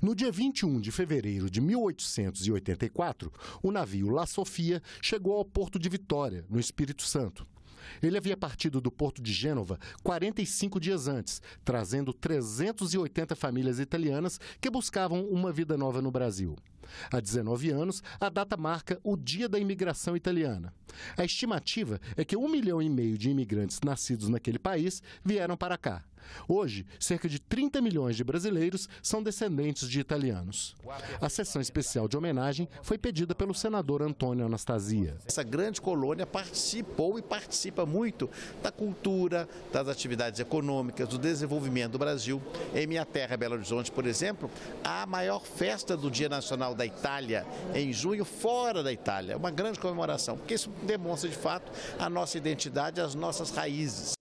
No dia 21 de fevereiro de 1884, o navio La Sofia chegou ao porto de Vitória, no Espírito Santo. Ele havia partido do porto de Gênova 45 dias antes, trazendo 380 famílias italianas que buscavam uma vida nova no Brasil. Há 19 anos, a data marca o Dia da Imigração Italiana. A estimativa é que um milhão e meio de imigrantes nascidos naquele país vieram para cá. Hoje, cerca de 30 milhões de brasileiros são descendentes de italianos. A sessão especial de homenagem foi pedida pelo senador Antônio Anastasia. Essa grande colônia participou e participa muito da cultura, das atividades econômicas, do desenvolvimento do Brasil. Em minha terra, Belo Horizonte, por exemplo, há a maior festa do Dia Nacional da Itália em junho fora da Itália. É uma grande comemoração, porque isso demonstra de fato a nossa identidade, as nossas raízes.